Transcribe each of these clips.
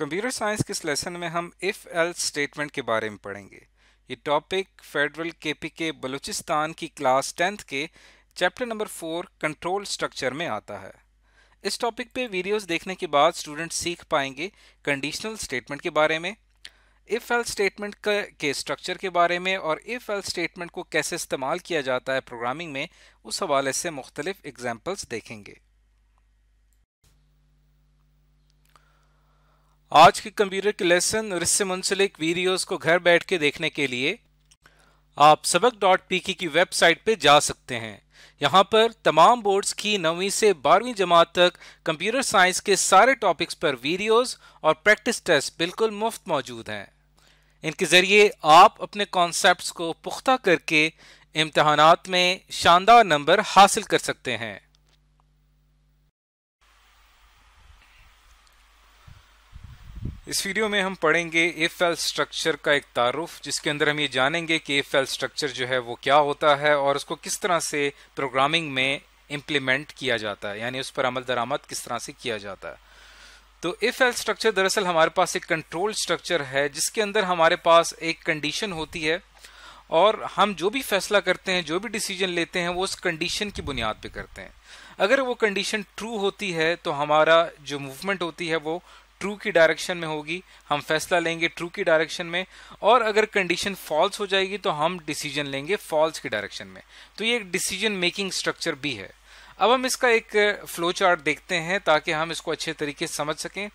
computer science के इस lesson में हम इफ़ एल स्टेटमेंट के बारे में पढ़ेंगे ये टॉपिक फेडरल पी के बलूचिस्तान की क्लास टेंथ के chapter number four control structure में आता है इस टॉपिक पे वीडियोस देखने के बाद स्टूडेंट सीख पाएंगे कंडीशनल स्टेटमेंट के बारे में इफ़ एल स्टेटमेंट के स्ट्रक्चर के बारे में और इफ़ एल स्टेटमेंट को कैसे इस्तेमाल किया जाता है प्रोग्रामिंग में उस हवाले से मुख्तलिफ एग्जाम्पल्स देखेंगे आज के कंप्यूटर के लेसन और इससे मुंसलिक वीडियोस को घर बैठ के देखने के लिए आप सबक डॉट पी की वेबसाइट पर जा सकते हैं यहाँ पर तमाम बोर्ड्स की नौवीं से बारहवीं जमात तक कंप्यूटर साइंस के सारे टॉपिक्स पर वीडियोस और प्रैक्टिस टेस्ट बिल्कुल मुफ्त मौजूद हैं इनके ज़रिए आप अपने कॉन्सेप्ट को पुख्ता करके इम्तहान में शानदार नंबर हासिल कर सकते हैं इस वीडियो में हम पढ़ेंगे एफ एल स्ट्रक्चर का एक तारुफ जिसके अंदर हम ये जानेंगे कि एफ एल स्ट्रक्चर जो है वो क्या होता है और उसको किस तरह से प्रोग्रामिंग में इम्प्लीमेंट किया जाता है यानी उस पर अमल दरामद किस तरह से किया जाता है तो इफ एल स्ट्रक्चर दरअसल हमारे पास एक कंट्रोल स्ट्रक्चर है जिसके अंदर हमारे पास एक कंडीशन होती है और हम जो भी फैसला करते हैं जो भी डिसीजन लेते हैं वो उस कंडीशन की बुनियाद पे करते हैं अगर वो कंडीशन ट्रू होती है तो हमारा जो मूवमेंट होती है वो ट्रू की डायरेक्शन में होगी हम फैसला लेंगे ट्रू की डायरेक्शन में और अगर कंडीशन फॉल्स हो जाएगी तो हम डिसीजन लेंगे फॉल्स की डायरेक्शन में तो ये एक डिसीजन मेकिंग स्ट्रक्चर भी है अब हम इसका एक फ्लो चार्ट देखते हैं ताकि हम इसको अच्छे तरीके से समझ सकें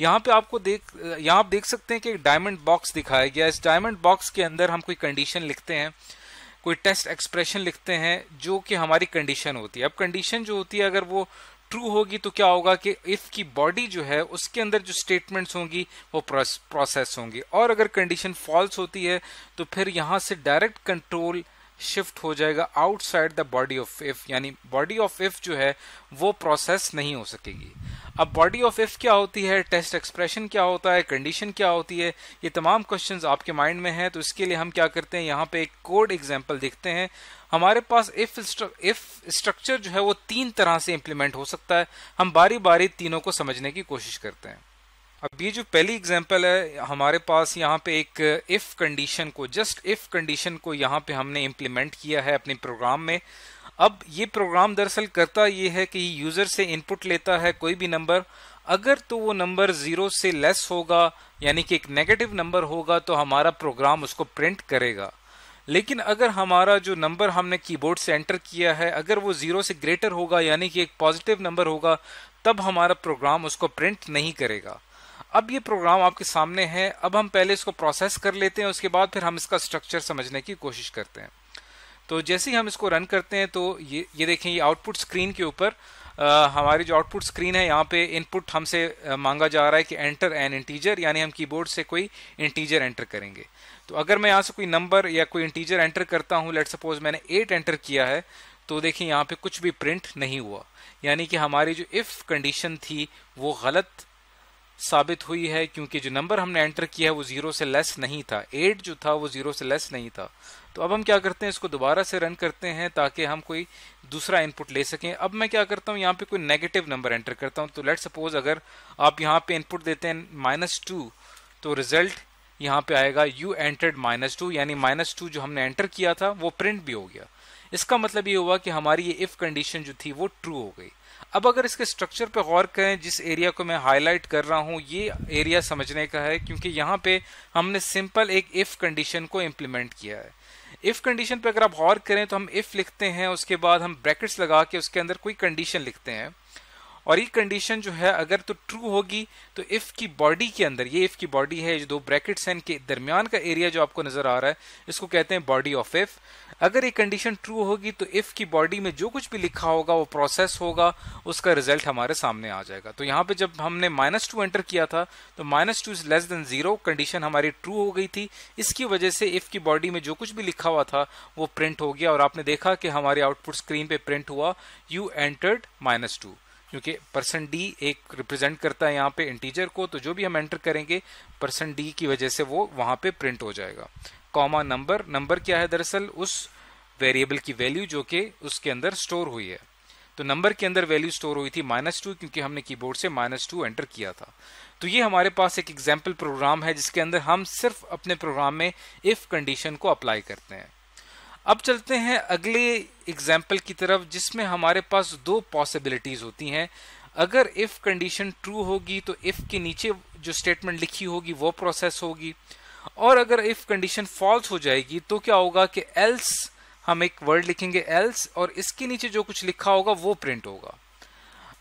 यहाँ पे आपको देख यहाँ आप देख सकते हैं कि एक डायमंड बॉक्स दिखाया गया इस डायमंड बॉक्स के अंदर हम कोई कंडीशन लिखते हैं कोई टेस्ट एक्सप्रेशन लिखते हैं जो कि हमारी कंडीशन होती है अब कंडीशन जो होती है अगर वो ट्रू होगी तो क्या होगा कि इफ की बॉडी जो है उसके अंदर जो स्टेटमेंट्स होंगी वो प्रोसेस होंगी और अगर कंडीशन फॉल्स होती है तो फिर यहाँ से डायरेक्ट कंट्रोल शिफ्ट हो जाएगा outside the body of if यानी बॉडी ऑफ इफ जो है वो प्रोसेस नहीं हो सकेगी अब बॉडी ऑफ इफ क्या होती है टेस्ट एक्सप्रेशन क्या होता है कंडीशन क्या होती है ये तमाम क्वेश्चंस आपके माइंड में हैं तो इसके लिए हम क्या करते हैं यहाँ पे एक कोड एग्जांपल देखते हैं हमारे पास इफ इफ स्ट्रक्चर जो है वो तीन तरह से इम्प्लीमेंट हो सकता है हम बारी बारी तीनों को समझने की कोशिश करते हैं अब ये जो पहली एग्जांपल है हमारे पास यहाँ पे एक इफ़ कंडीशन को जस्ट इफ़ कंडीशन को यहाँ पे हमने इम्प्लीमेंट किया है अपने प्रोग्राम में अब ये प्रोग्राम दरअसल करता ये है कि यूज़र से इनपुट लेता है कोई भी नंबर अगर तो वो नंबर ज़ीरो से लेस होगा यानी कि एक नेगेटिव नंबर होगा तो हमारा प्रोग्राम उसको प्रिंट करेगा लेकिन अगर हमारा जो नंबर हमने कीबोर्ड से एंटर किया है अगर वो ज़ीरो से ग्रेटर होगा यानी कि एक पॉजिटिव नंबर होगा तब हमारा प्रोग्राम उसको प्रिंट नहीं करेगा अब ये प्रोग्राम आपके सामने है अब हम पहले इसको प्रोसेस कर लेते हैं उसके बाद फिर हम इसका स्ट्रक्चर समझने की कोशिश करते हैं तो जैसे ही हम इसको रन करते हैं तो ये ये देखें ये आउटपुट स्क्रीन के ऊपर हमारी जो आउटपुट स्क्रीन है यहाँ पे इनपुट हमसे मांगा जा रहा है कि एंटर एन इंटीजर यानी हम कीबोर्ड से कोई इंटीजर एंटर करेंगे तो अगर मैं यहाँ से कोई नंबर या कोई इंटीजर एंटर करता हूँ लेट सपोज मैंने एट एंटर किया है तो देखें यहाँ पे कुछ भी प्रिंट नहीं हुआ यानी कि हमारी जो इफ़ कंडीशन थी वो गलत साबित हुई है क्योंकि जो नंबर हमने एंटर किया है वो ज़ीरो से लेस नहीं था एट जो था वो ज़ीरो से लेस नहीं था तो अब हम क्या करते हैं इसको दोबारा से रन करते हैं ताकि हम कोई दूसरा इनपुट ले सकें अब मैं क्या करता हूँ यहाँ पे कोई नेगेटिव नंबर एंटर करता हूँ तो लेट सपोज अगर आप यहाँ पे इनपुट देते हैं माइनस टू तो रिजल्ट यहाँ पे आएगा यू एंटर्ड माइनस टू यानी माइनस टू जो हमने एंटर किया था वो प्रिंट भी हो गया इसका मतलब ये हुआ कि हमारी ये इफ़ कंडीशन जो थी वो ट्रू हो गई अब अगर इसके स्ट्रक्चर पे गौर करें जिस एरिया को मैं हाईलाइट कर रहा हूँ ये एरिया समझने का है क्योंकि यहाँ पे हमने सिंपल एक इफ़ कंडीशन को इम्प्लीमेंट किया है इफ़ कंडीशन पे अगर आप गौर करें तो हम इफ़ लिखते हैं उसके बाद हम ब्रैकेट्स लगा के उसके अंदर कोई कंडीशन लिखते हैं और ये कंडीशन जो है अगर तो ट्रू होगी तो इफ़ की बॉडी के अंदर ये इफ़ की बॉडी है जो दो ब्रैकेट्स हैं इनके दरमियान का एरिया जो आपको नज़र आ रहा है इसको कहते हैं बॉडी ऑफ इफ़ अगर ये कंडीशन ट्रू होगी तो इफ की बॉडी में जो कुछ भी लिखा होगा वो प्रोसेस होगा उसका रिजल्ट हमारे सामने आ जाएगा तो यहाँ पे जब हमने माइनस टू एंटर किया था तो minus two is less than zero condition हमारी ट्रू हो गई थी इसकी वजह से इफ की बॉडी में जो कुछ भी लिखा हुआ था वो प्रिंट हो गया और आपने देखा कि हमारे आउटपुट स्क्रीन पे प्रिंट हुआ यू एंटर्ड माइनस टू क्योंकि पर्सन डी एक रिप्रेजेंट करता है यहाँ पे इंटीजर को तो जो भी हम एंटर करेंगे पर्सन डी की वजह से वो वहां पे प्रिंट हो जाएगा कॉमा नंबर नंबर क्या है दरअसल उस वेरिएबल की वैल्यू जो कि उसके अंदर स्टोर हुई है तो नंबर के अंदर वैल्यू स्टोर हुई थी माइनस टू क्योंकि हमने कीबोर्ड से माइनस टू एंटर किया था तो ये हमारे पास एक एग्जाम्पल प्रोग्राम है जिसके अंदर हम सिर्फ अपने प्रोग्राम में इफ कंडीशन को अप्लाई करते हैं अब चलते हैं अगले एग्जाम्पल की तरफ जिसमें हमारे पास दो पॉसिबिलिटीज होती हैं अगर इफ कंडीशन ट्रू होगी तो इफ के नीचे जो स्टेटमेंट लिखी होगी वो प्रोसेस होगी और अगर इफ कंडीशन फॉल्स हो जाएगी तो क्या होगा कि एल्स हम एक वर्ड लिखेंगे एल्स और इसके नीचे जो कुछ लिखा होगा वो प्रिंट होगा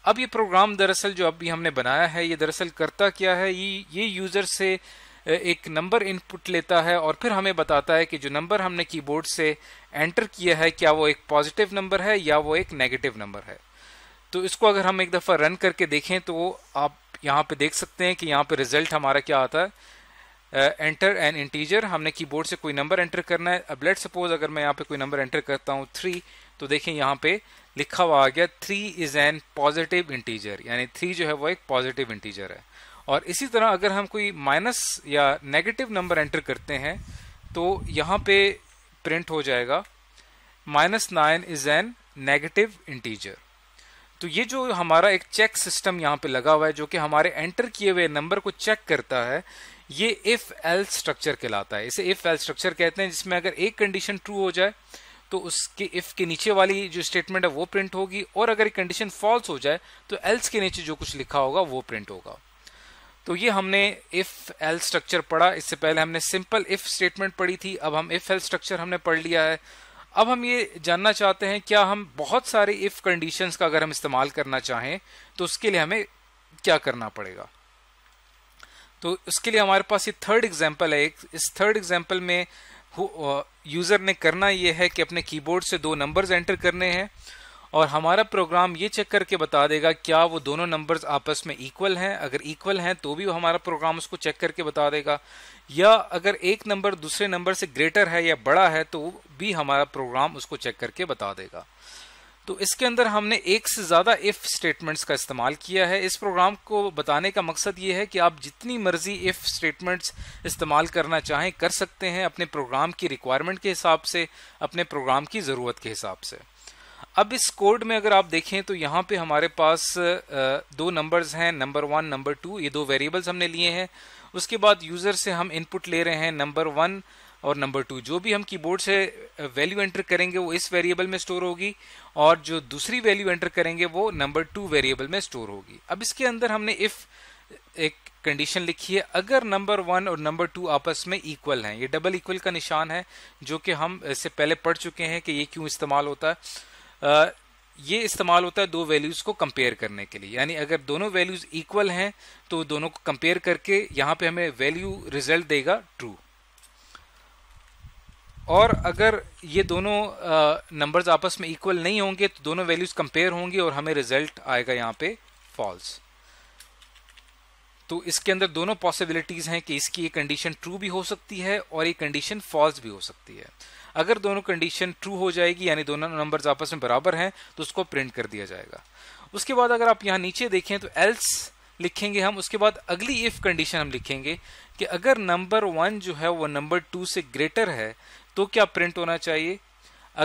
अब ये प्रोग्राम दरअसल जो अभी हमने बनाया है ये दरअसल करता क्या है ये ये यूज़र से एक नंबर इनपुट लेता है और फिर हमें बताता है कि जो नंबर हमने कीबोर्ड से एंटर किया है क्या वो एक पॉजिटिव नंबर है या वो एक नेगेटिव नंबर है तो इसको अगर हम एक दफ़ा रन करके देखें तो आप यहाँ पे देख सकते हैं कि यहाँ पे रिजल्ट हमारा क्या आता है एंटर एन इंटीजर हमने कीबोर्ड से कोई नंबर एंटर करना है अब लेट सपोज अगर मैं यहाँ पे कोई नंबर एंटर करता हूँ थ्री तो देखें यहाँ पे लिखा हुआ आ गया three is an positive integer यानी थ्री जो है वो एक पॉजिटिव इंटीजर है और इसी तरह अगर हम कोई माइनस या नेगेटिव नंबर एंटर करते हैं तो यहाँ पे प्रिंट हो जाएगा minus nine is an negative integer तो ये जो हमारा एक चेक सिस्टम यहाँ पे लगा हुआ है जो कि हमारे एंटर किए हुए नंबर को चेक करता है ये इफ एल स्ट्रक्चर कहलाता है इसे इफ एल स्ट्रक्चर कहते हैं जिसमें अगर एक कंडीशन ट्रू हो जाए तो उसके इफ के नीचे वाली जो स्टेटमेंट है वो प्रिंट होगी और अगर कंडीशन फॉल्स हो जाए तो एल्स के नीचे जो कुछ लिखा होगा वो प्रिंट होगा तो ये हमने इफ एल स्ट्रक्चर पढ़ा इससे पहले हमने सिंपल इफ स्टेटमेंट पढ़ी थी अब हम इफ एल स्ट्रक्चर हमने पढ़ लिया है अब हम ये जानना चाहते हैं क्या हम बहुत सारे इफ कंडीशंस का अगर हम इस्तेमाल करना चाहें तो उसके लिए हमें क्या करना पड़ेगा तो उसके लिए हमारे पास ये थर्ड एग्जाम्पल है इस थर्ड एग्जाम्पल में यूज़र ने करना ये है कि अपने कीबोर्ड से दो नंबर्स एंटर करने हैं और हमारा प्रोग्राम ये चेक करके बता देगा क्या वो दोनों नंबर्स आपस में इक्वल हैं अगर इक्वल हैं तो भी हमारा प्रोग्राम उसको चेक करके बता देगा या अगर एक नंबर दूसरे नंबर से ग्रेटर है या बड़ा है तो भी हमारा प्रोग्राम उसको चेक करके बता देगा तो इसके अंदर हमने एक से ज़्यादा इफ़ स्टेटमेंट्स का इस्तेमाल किया है इस प्रोग्राम को बताने का मकसद ये है कि आप जितनी मर्ज़ी इफ़ स्टेटमेंट्स इस्तेमाल करना चाहें कर सकते हैं अपने प्रोग्राम की रिक्वायरमेंट के हिसाब से अपने प्रोग्राम की ज़रूरत के हिसाब से अब इस कोड में अगर आप देखें तो यहाँ पे हमारे पास दो नंबर्स हैं नंबर वन नंबर टू ये दो वेरिएबल्स हमने लिए हैं उसके बाद यूज़र से हम इनपुट ले रहे हैं नंबर वन और नंबर टू जो भी हम कीबोर्ड से वैल्यू uh, एंटर करेंगे वो इस वेरिएबल में स्टोर होगी और जो दूसरी वैल्यू एंटर करेंगे वो नंबर टू वेरिएबल में स्टोर होगी अब इसके अंदर हमने इफ़ एक कंडीशन लिखी है अगर नंबर वन और नंबर टू आपस में इक्वल हैं ये डबल इक्वल का निशान है जो कि हम uh, इससे पहले पढ़ चुके हैं कि ये क्यों इस्तेमाल होता है uh, ये इस्तेमाल होता है दो वैल्यूज़ को कंपेयर करने के लिए यानी अगर दोनों वैल्यूज़ इक्वल हैं तो दोनों को कंपेयर करके यहाँ पे हमें वैल्यू रिजल्ट देगा ट्रू और अगर ये दोनों नंबर्स आपस में इक्वल नहीं होंगे तो दोनों वैल्यूज कंपेयर होंगी और हमें रिजल्ट आएगा यहाँ पे फॉल्स तो इसके अंदर दोनों पॉसिबिलिटीज़ हैं कि इसकी एक कंडीशन ट्रू भी हो सकती है और एक कंडीशन फॉल्स भी हो सकती है अगर दोनों कंडीशन ट्रू हो जाएगी यानी दोनों नंबर्स आपस में बराबर हैं तो उसको प्रिंट कर दिया जाएगा उसके बाद अगर आप यहाँ नीचे देखें तो एल्स लिखेंगे हम उसके बाद अगली इफ़ कंडीशन हम लिखेंगे कि अगर नंबर वन जो है वो नंबर टू से ग्रेटर है तो क्या प्रिंट होना चाहिए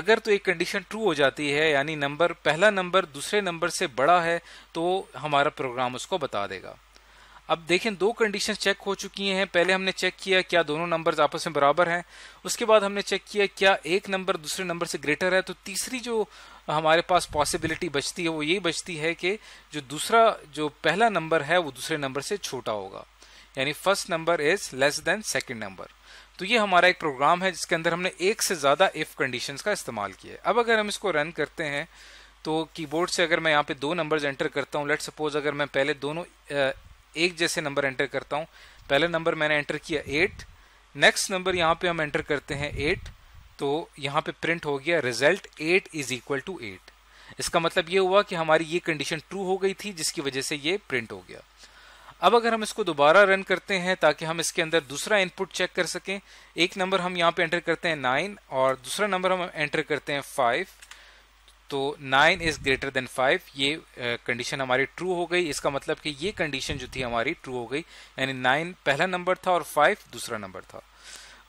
अगर तो एक कंडीशन ट्रू हो जाती है यानी नंबर पहला नंबर दूसरे नंबर से बड़ा है तो हमारा प्रोग्राम उसको बता देगा अब देखें दो कंडीशन चेक हो चुकी हैं पहले हमने चेक किया क्या दोनों नंबर आपस में बराबर हैं उसके बाद हमने चेक किया क्या एक नंबर दूसरे नंबर से ग्रेटर है तो तीसरी जो हमारे पास पॉसिबिलिटी बचती है वो यही बचती है कि जो दूसरा जो पहला नंबर है वो दूसरे नंबर से छोटा होगा यानी first number is less than second number तो ये हमारा एक प्रोग्राम है जिसके अंदर हमने एक से ज़्यादा इफ़ कंडीशन का इस्तेमाल किया है अब अगर हम इसको रन करते हैं तो कीबोर्ड से अगर मैं यहाँ पे दो नंबर्स एंटर करता हूँ लेट सपोज अगर मैं पहले दोनों एक जैसे नंबर एंटर करता हूँ पहले नंबर मैंने एंटर किया एट नेक्स्ट नंबर यहाँ पे हम एंटर करते हैं एट तो यहाँ पे प्रिंट हो गया result eight is equal to eight इसका मतलब ये हुआ कि हमारी ये कंडीशन ट्रू हो गई थी जिसकी वजह से ये प्रिंट हो गया अब अगर हम इसको दोबारा रन करते हैं ताकि हम इसके अंदर दूसरा इनपुट चेक कर सकें एक नंबर हम यहाँ पे एंटर करते हैं नाइन और दूसरा नंबर हम एंटर करते हैं फाइव तो nine is greater than five ये कंडीशन uh, हमारी ट्रू हो गई इसका मतलब कि ये कंडीशन जो थी हमारी ट्रू हो गई यानी नाइन पहला नंबर था और फाइव दूसरा नंबर था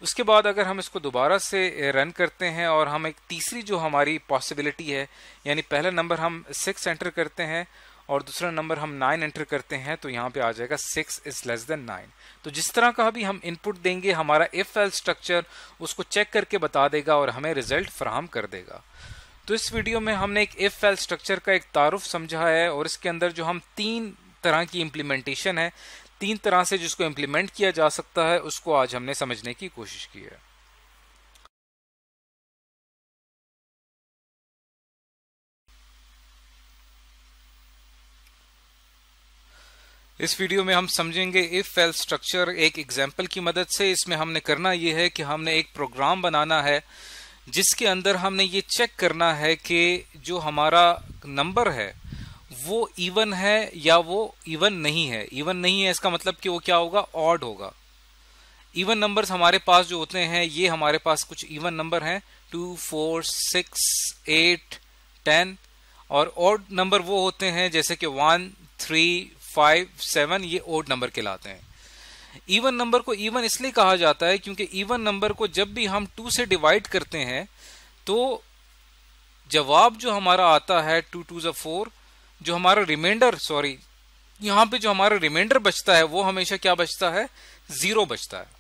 उसके बाद अगर हम इसको दोबारा से रन करते हैं और हम एक तीसरी जो हमारी पॉसिबिलिटी है यानी पहला नंबर हम सिक्स एंटर करते हैं और दूसरा नंबर हम नाइन एंटर करते हैं तो यहाँ पे आ जाएगा six is less than nine तो जिस तरह का भी हम इनपुट देंगे हमारा इफ एल स्ट्रक्चर उसको चेक करके बता देगा और हमें रिजल्ट फ्राहम कर देगा तो इस वीडियो में हमने एक इफ एल स्ट्रक्चर का एक तारुफ समझा है और इसके अंदर जो हम तीन तरह की इम्प्लीमेंटेशन है तीन तरह से जिसको इम्प्लीमेंट किया जा सकता है उसको आज हमने समझने की कोशिश की है इस वीडियो में हम समझेंगे इफ फेल स्ट्रक्चर एक एग्जाम्पल की मदद से इसमें हमने करना ये है कि हमने एक प्रोग्राम बनाना है जिसके अंदर हमने ये चेक करना है कि जो हमारा नंबर है वो इवन है या वो इवन नहीं है इवन नहीं है इसका मतलब कि वो क्या होगा ऑड होगा इवन नंबर्स हमारे पास जो होते हैं ये हमारे पास कुछ इवन नंबर हैं two four six eight ten और ऑड नंबर वो होते हैं जैसे कि वन थ्री फाइव सेवन ये ओड नंबर कहलाते हैं इवन नंबर को इवन इसलिए कहा जाता है क्योंकि इवन नंबर को जब भी हम टू से डिवाइड करते हैं तो जवाब जो हमारा आता है टू टू जो फोर जो हमारा रिमाइंडर सॉरी यहां पे जो हमारा रिमाइंडर बचता है वो हमेशा क्या बचता है ज़ीरो बचता है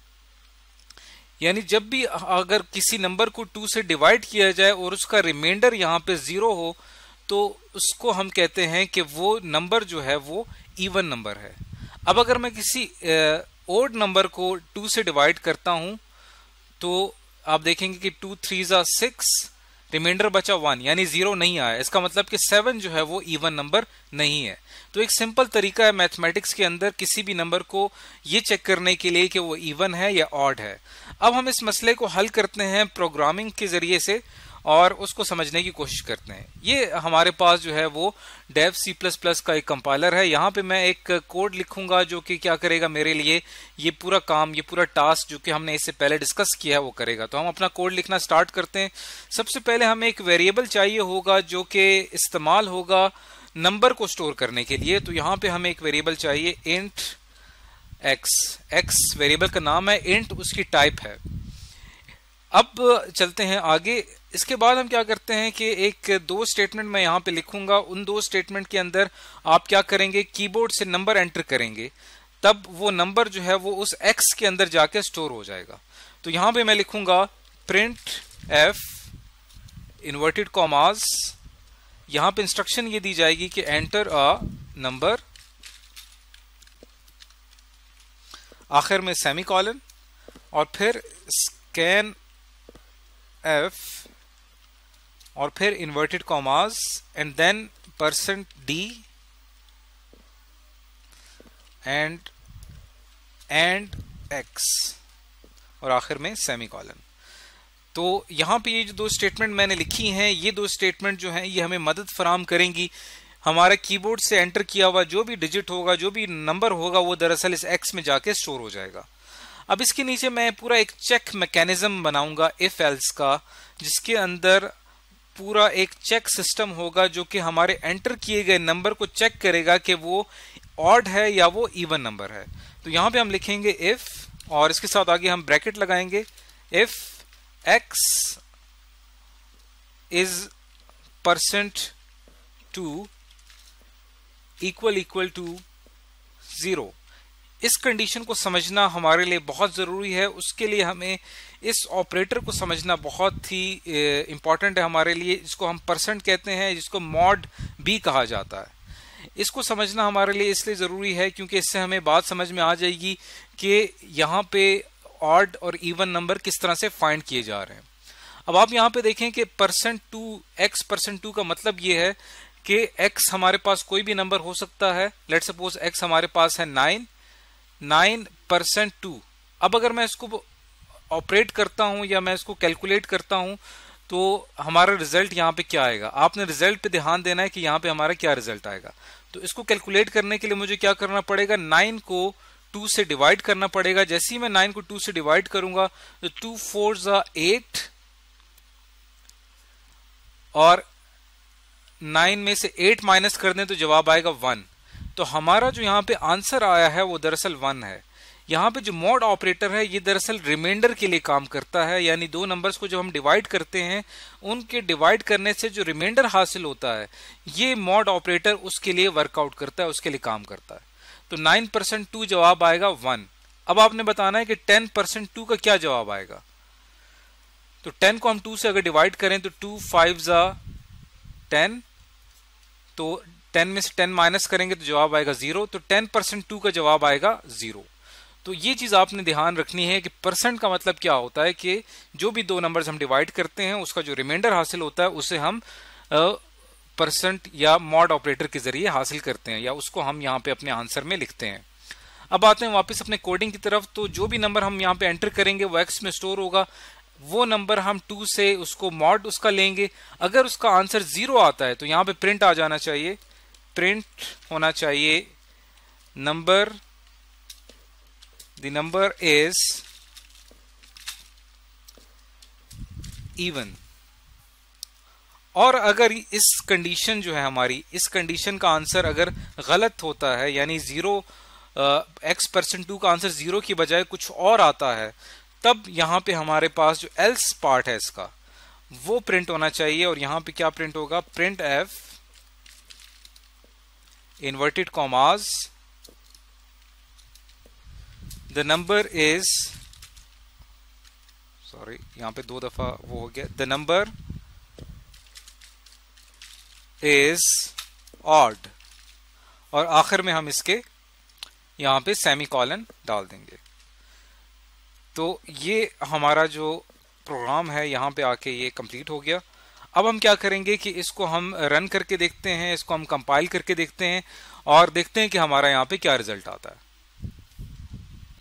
यानी जब भी अगर किसी नंबर को टू से डिवाइड किया जाए और उसका रिमाइंडर यहां पे ज़ीरो हो तो उसको हम कहते हैं कि वो नंबर जो है वो इवन नंबर है अब अगर मैं किसी ओड नंबर को टू से डिवाइड करता हूं तो आप देखेंगे कि टू थ्री ज़ा सिक्स रिमाइंडर बचा वन यानी जीरो नहीं आया इसका मतलब कि सेवन जो है वो इवन नंबर नहीं है तो एक सिंपल तरीका है मैथमेटिक्स के अंदर किसी भी नंबर को ये चेक करने के लिए कि वो इवन है या ऑड है अब हम इस मसले को हल करते हैं प्रोग्रामिंग के ज़रिए से और उसको समझने की कोशिश करते हैं ये हमारे पास जो है वो डेव सी प्लस प्लस का एक कंपाइलर है यहाँ पे मैं एक कोड लिखूंगा जो कि क्या करेगा मेरे लिए ये पूरा काम ये पूरा टास्क जो कि हमने इससे पहले डिस्कस किया है वो करेगा तो हम अपना कोड लिखना स्टार्ट करते हैं सबसे पहले हमें एक वेरिएबल चाहिए होगा जो कि इस्तेमाल होगा नंबर को स्टोर करने के लिए तो यहाँ पे हमें एक वेरिएबल चाहिए इंट एक्स एक्स वेरिएबल का नाम है इंट उसकी टाइप है अब चलते हैं आगे इसके बाद हम क्या करते हैं कि एक दो स्टेटमेंट मैं यहां पे लिखूंगा उन दो स्टेटमेंट के अंदर आप क्या करेंगे कीबोर्ड से नंबर एंटर करेंगे तब वो नंबर जो है वो उस एक्स के अंदर जाके स्टोर हो जाएगा तो यहां पे मैं लिखूंगा प्रिंट एफ इन्वर्टेड कॉमास यहां पे इंस्ट्रक्शन ये दी जाएगी कि एंटर अ नंबर आखिर में सेमी कॉलन और फिर स्कैन एफ और फिर inverted commas and then percent d and and x और आखिर में सेमी कॉलन तो यहां पे ये जो दो स्टेटमेंट मैंने लिखी हैं ये दो स्टेटमेंट जो हैं ये हमें मदद फराम करेंगी हमारा कीबोर्ड से एंटर किया हुआ जो भी डिजिट होगा जो भी नंबर होगा वो दरअसल इस एक्स में जाके स्टोर हो जाएगा अब इसके नीचे मैं पूरा एक चेक मैकेनिज्म बनाऊंगा इफ एल्स का जिसके अंदर पूरा एक चेक सिस्टम होगा जो कि हमारे एंटर किए गए नंबर को चेक करेगा कि वो ऑड है या वो इवन नंबर है तो यहां पे हम लिखेंगे इफ और इसके साथ आगे हम ब्रैकेट लगाएंगे if x is percent two equal equal to zero इस कंडीशन को समझना हमारे लिए बहुत ज़रूरी है उसके लिए हमें इस ऑपरेटर को समझना बहुत ही इम्पॉर्टेंट है हमारे लिए जिसको हम परसेंट कहते हैं जिसको मॉड बी कहा जाता है इसको समझना हमारे लिए इसलिए ज़रूरी है क्योंकि इससे हमें बात समझ में आ जाएगी कि यहाँ पे ऑड और इवन नंबर किस तरह से फाइंड किए जा रहे हैं अब आप यहाँ पे देखें कि percent two x percent two का मतलब ये है कि एक्स हमारे पास कोई भी नंबर हो सकता है लेट सपोज एक्स हमारे पास है नाइन नाइन परसेंट टू अब अगर मैं इसको ऑपरेट करता हूं या मैं इसको कैलकुलेट करता हूं तो हमारा रिजल्ट यहां पे क्या आएगा आपने रिजल्ट पे ध्यान देना है कि यहां पे हमारा क्या रिजल्ट आएगा तो इसको कैलकुलेट करने के लिए मुझे क्या करना पड़ेगा नाइन को टू से डिवाइड करना पड़ेगा जैसे ही मैं नाइन को टू से डिवाइड करूंगा तो टू फोर ज़ा एट और नाइन में से एट माइनस कर दें तो जवाब आएगा वन तो हमारा जो यहाँ पे आंसर आया है वो दरअसल वन है यहाँ पे जो मॉड ऑपरेटर है ये दरअसल रिमाइंडर के लिए काम करता है यानी दो नंबर्स को जब हम डिवाइड करते हैं उनके डिवाइड करने से जो रिमाइंडर हासिल होता है ये मॉड ऑपरेटर उसके लिए वर्कआउट करता है उसके लिए काम करता है तो नाइन परसेंट टू जवाब आएगा वन अब आपने बताना है कि टेन परसेंट टू का क्या जवाब आएगा तो टेन को हम टू से अगर डिवाइड करें तो टू फाइव ज़ा टेन तो टेन में से टेन माइनस करेंगे तो जवाब आएगा जीरो तो टेन परसेंट टू का जवाब आएगा जीरो तो ये चीज़ आपने ध्यान रखनी है कि परसेंट का मतलब क्या होता है कि जो भी दो नंबर्स हम डिवाइड करते हैं उसका जो रिमाइंडर हासिल होता है उसे हम परसेंट या मॉड ऑपरेटर के जरिए हासिल करते हैं या उसको हम यहाँ पे अपने आंसर में लिखते हैं अब आते हैं वापस अपने कोडिंग की तरफ तो जो भी नंबर हम यहाँ पे एंटर करेंगे वो एक्स में स्टोर होगा वो नंबर हम टू से उसको मॉड उसका लेंगे अगर उसका आंसर जीरो आता है तो यहाँ पे प्रिंट आ जाना चाहिए प्रिंट होना चाहिए number the number is even और अगर इस कंडीशन जो है हमारी इस कंडीशन का आंसर अगर गलत होता है यानी ज़ीरो एक्स परसेंट टू का आंसर ज़ीरो की बजाय कुछ और आता है तब यहाँ पे हमारे पास जो एल्स पार्ट है इसका वो प्रिंट होना चाहिए और यहाँ पे क्या प्रिंट होगा printf inverted commas the number is sorry yahan pe दो दफा वो हो गया the number is odd और आखिर में हम इसके यहाँ पे सेमी कॉलन डाल देंगे तो ये हमारा जो प्रोग्राम है यहाँ पे आके ये कंप्लीट हो गया अब हम क्या करेंगे कि इसको हम रन करके देखते हैं इसको हम कंपाइल करके देखते हैं और देखते हैं कि हमारा यहाँ पे क्या रिजल्ट आता है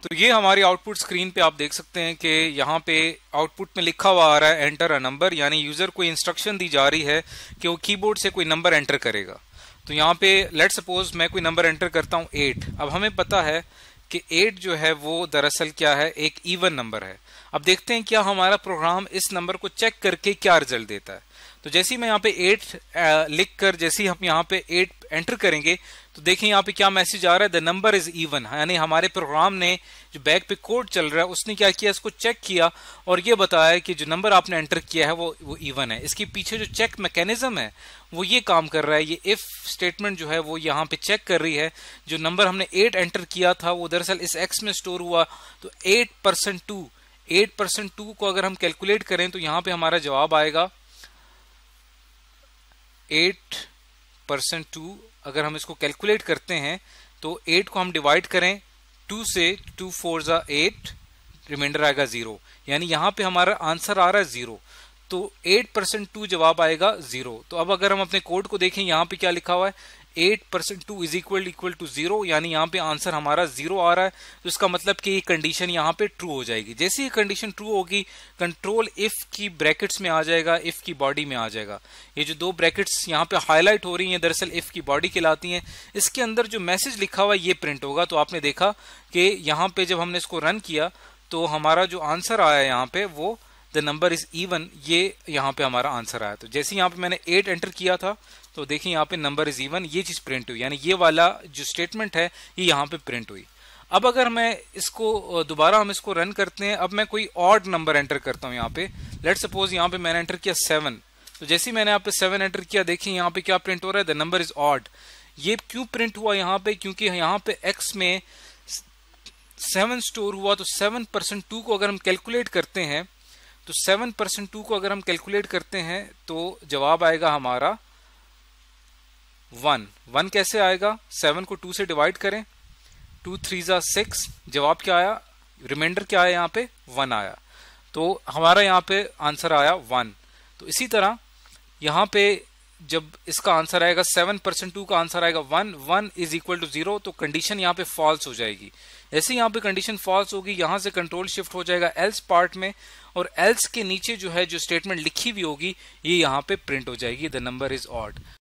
तो ये हमारी आउटपुट स्क्रीन पे आप देख सकते हैं कि यहाँ पे आउटपुट में लिखा हुआ आ रहा है एंटर अ नंबर यानी यूज़र को इंस्ट्रक्शन दी जा रही है कि वो कीबोर्ड से कोई नंबर एंटर करेगा तो यहाँ पे लेट सपोज मैं कोई नंबर एंटर करता हूँ एट अब हमें पता है कि एट जो है वो दरअसल क्या है एक ईवन नंबर है अब देखते हैं क्या हमारा प्रोग्राम इस नंबर को चेक करके क्या रिजल्ट देता है तो जैसे ही मैं यहाँ पे एट लिख कर जैसे ही हम यहाँ पे एट एंटर करेंगे तो देखें यहाँ पे क्या मैसेज आ रहा है द नंबर इज इवन यानी हमारे प्रोग्राम ने जो बैक पे कोड चल रहा है उसने क्या किया इसको चेक किया और ये बताया कि जो नंबर आपने एंटर किया है वो वो इवन है इसके पीछे जो चेक मैकेनिज्म है वो ये काम कर रहा है ये इफ स्टेटमेंट जो है वो यहाँ पे चेक कर रही है जो नंबर हमने एट एंटर किया था वो दरअसल इस एक्स में स्टोर हुआ तो eight percent two eight percent two को अगर हम कैलकुलेट करें तो यहाँ पे हमारा जवाब आएगा एट परसेंट टू अगर हम इसको कैलकुलेट करते हैं तो एट को हम डिवाइड करें टू से टू फोर ज़ा एट रिमाइंडर आएगा ज़ीरो यानी यहाँ पे हमारा आंसर आ रहा है ज़ीरो तो एट परसेंट टू जवाब आएगा ज़ीरो तो अब अगर हम अपने कोड को देखें यहाँ पे क्या लिखा हुआ है eight percent two is equal equal to zero यानी यहाँ पे आंसर हमारा जीरो आ रहा है तो इसका मतलब कि ये कंडीशन यहाँ पे ट्रू हो जाएगी जैसे ये कंडीशन ट्रू होगी कंट्रोल इफ की ब्रैकेट्स में आ जाएगा इफ की बॉडी में आ जाएगा ये जो दो ब्रैकेट्स यहाँ पे हाईलाइट हो रही हैं दरअसल इफ की बॉडी कहलाती हैं इसके अंदर जो मैसेज लिखा हुआ ये प्रिंट होगा तो आपने देखा कि यहाँ पे जब हमने इसको रन किया तो हमारा जो आंसर आया यहाँ पे वो द नंबर इज इवन ये यहाँ पे हमारा आंसर आया तो जैसे यहाँ पे मैंने एट एंटर किया था तो देखिए यहाँ पे नंबर इज इवन ये चीज प्रिंट हुई यानी ये वाला जो स्टेटमेंट है ये यहाँ पे प्रिंट हुई अब अगर मैं इसको दोबारा हम इसको रन करते हैं अब मैं कोई ऑड नंबर एंटर करता हूँ यहाँ पे लेट सपोज यहाँ पे मैंने एंटर किया सेवन तो जैसे ही मैंने यहाँ पे सेवन एंटर किया देखिए यहाँ पे क्या प्रिंट हो रहा है द नंबर इज ऑड ये क्यों प्रिंट हुआ यहाँ पे क्योंकि यहाँ पे एक्स में सेवन स्टोर हुआ तो सेवन परसेंट टू को अगर हम कैलकुलेट करते हैं तो सेवन परसेंट टू को अगर हम कैलकुलेट करते हैं तो जवाब आएगा हमारा वन वन कैसे आएगा सेवन को टू से डिवाइड करें टू थ्री ज़ा सिक्स जवाब क्या आया रिमाइंडर क्या आया यहाँ पे वन आया तो हमारा यहाँ पे आंसर आया वन तो इसी तरह यहाँ पे जब इसका आंसर आएगा सेवन परसेंट टू का आंसर आएगा one one is equal to zero तो कंडीशन यहाँ पे फॉल्स हो जाएगी ऐसे यहाँ पे कंडीशन फॉल्स होगी यहाँ से कंट्रोल शिफ्ट हो जाएगा एल्स पार्ट में और एल्स के नीचे जो है जो स्टेटमेंट लिखी हुई होगी ये यहाँ पे प्रिंट हो जाएगी द नंबर इज ऑट